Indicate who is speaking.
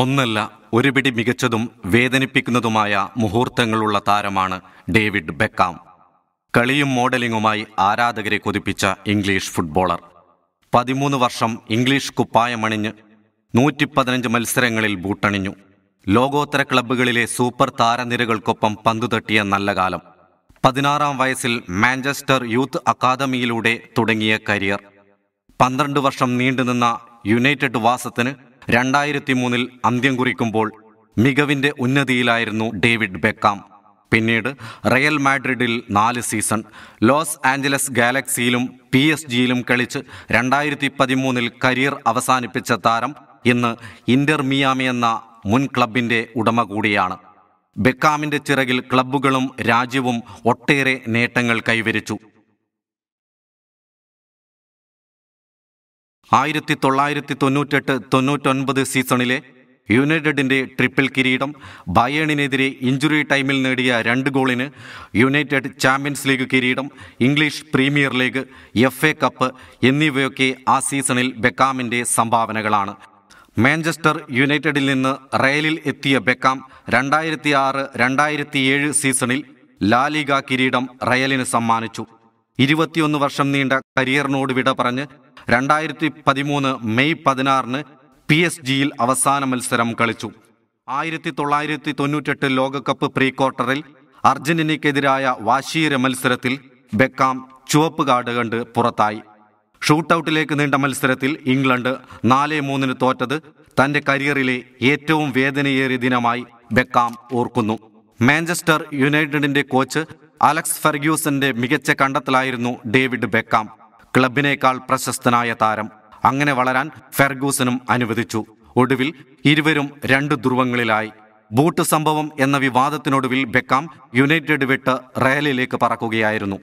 Speaker 1: ഒന്നല്ല ഒരുപിടി മികച്ചതും വേദനിപ്പിക്കുന്നതുമായ മുഹൂർത്തങ്ങളുള്ള താരമാണ് ഡേവിഡ് ബെക്കാം കളിയും മോഡലിംഗുമായി ആരാധകരെ കൊതിപ്പിച്ച ഇംഗ്ലീഷ് ഫുട്ബോളർ പതിമൂന്ന് വർഷം ഇംഗ്ലീഷ് കുപ്പായമണിഞ്ഞ് നൂറ്റി പതിനഞ്ച് മത്സരങ്ങളിൽ ബൂട്ടണിഞ്ഞു ലോകോത്തര ക്ലബ്ബുകളിലെ സൂപ്പർ താരനിരകൾക്കൊപ്പം പന്തു തട്ടിയ നല്ല കാലം പതിനാറാം വയസ്സിൽ മാഞ്ചസ്റ്റർ യൂത്ത് അക്കാദമിയിലൂടെ തുടങ്ങിയ കരിയർ പന്ത്രണ്ട് വർഷം നീണ്ടുനിന്ന യുണൈറ്റഡ് വാസത്തിന് രണ്ടായിരത്തി മൂന്നിൽ അന്ത്യം കുറിക്കുമ്പോൾ മികവിൻ്റെ ഉന്നതിയിലായിരുന്നു ഡേവിഡ് ബെക്കാം പിന്നീട് റയൽ മാഡ്രിഡിൽ നാല് സീസൺ ലോസ് ആഞ്ചലസ് ഗാലക്സിയിലും പി എസ് ജിയിലും കളിച്ച് രണ്ടായിരത്തി പതിമൂന്നിൽ കരിയർ അവസാനിപ്പിച്ച താരം ഇന്ന് ഇന്റർ മിയാമി എന്ന മുൻ ക്ലബിൻ്റെ ഉടമ കൂടിയാണ് ബെക്കാമിൻ്റെ ചിറകിൽ ക്ലബ്ബുകളും രാജ്യവും ഒട്ടേറെ നേട്ടങ്ങൾ കൈവരിച്ചു ആയിരത്തി തൊള്ളായിരത്തി തൊണ്ണൂറ്റെട്ട് തൊണ്ണൂറ്റൊൻപത് സീസണിലെ യുണൈറ്റഡിൻ്റെ ട്രിപ്പിൾ കിരീടം ബയേണിനെതിരെ ഇഞ്ചുറി ടൈമിൽ നേടിയ രണ്ട് ഗോളിന് യുണൈറ്റഡ് ചാമ്പ്യൻസ് ലീഗ് കിരീടം English Premier League F A cup എന്നിവയൊക്കെ ആ സീസണിൽ ബെക്കാമിൻ്റെ സംഭാവനകളാണ് മാഞ്ചസ്റ്റർ യുണൈറ്റഡിൽ നിന്ന് റയലിൽ എത്തിയ ബെക്കാം രണ്ടായിരത്തി ആറ് രണ്ടായിരത്തി ഏഴ് സീസണിൽ ലാലിഗ കിരീടം റയലിന് സമ്മാനിച്ചു ഇരുപത്തിയൊന്ന് വർഷം നീണ്ട കരിയറിനോട് വിട പറഞ്ഞ് രണ്ടായിരത്തി പതിമൂന്ന് മെയ് പതിനാറിന് പി എസ് ജിയിൽ അവസാന മത്സരം കളിച്ചു ആയിരത്തി തൊള്ളായിരത്തി തൊണ്ണൂറ്റെട്ട് ലോകകപ്പ് പ്രീ ക്വാർട്ടറിൽ അർജന്റീനയ്ക്കെതിരായ വാശീര മത്സരത്തിൽ ബെക്കാം ചുവപ്പ് കാർഡ് കണ്ട് പുറത്തായി ഷൂട്ടൌട്ടിലേക്ക് നീണ്ട മത്സരത്തിൽ ഇംഗ്ലണ്ട് നാല് മൂന്നിന് തോറ്റത് തന്റെ കരിയറിലെ ഏറ്റവും വേദനയേറിയ ദിനമായി ബെക്കാം ഓർക്കുന്നു മാഞ്ചസ്റ്റർ യുണൈറ്റഡിന്റെ കോച്ച് അലക്സ് ഫെർഗ്യൂസന്റെ മികച്ച കണ്ടെത്തലായിരുന്നു ഡേവിഡ് ബെക്കാം ക്ലബിനേക്കാൾ പ്രശസ്തനായ താരം അങ്ങനെ വളരാൻ ഫെർഗൂസനും അനുവദിച്ചു ഒടുവിൽ ഇരുവരും രണ്ട് ധ്രുവങ്ങളിലായി ബൂട്ട് സംഭവം എന്ന വിവാദത്തിനൊടുവിൽ ബെക്കാം യുണൈറ്റഡ് വിട്ട് റയലിലേക്ക് പറക്കുകയായിരുന്നു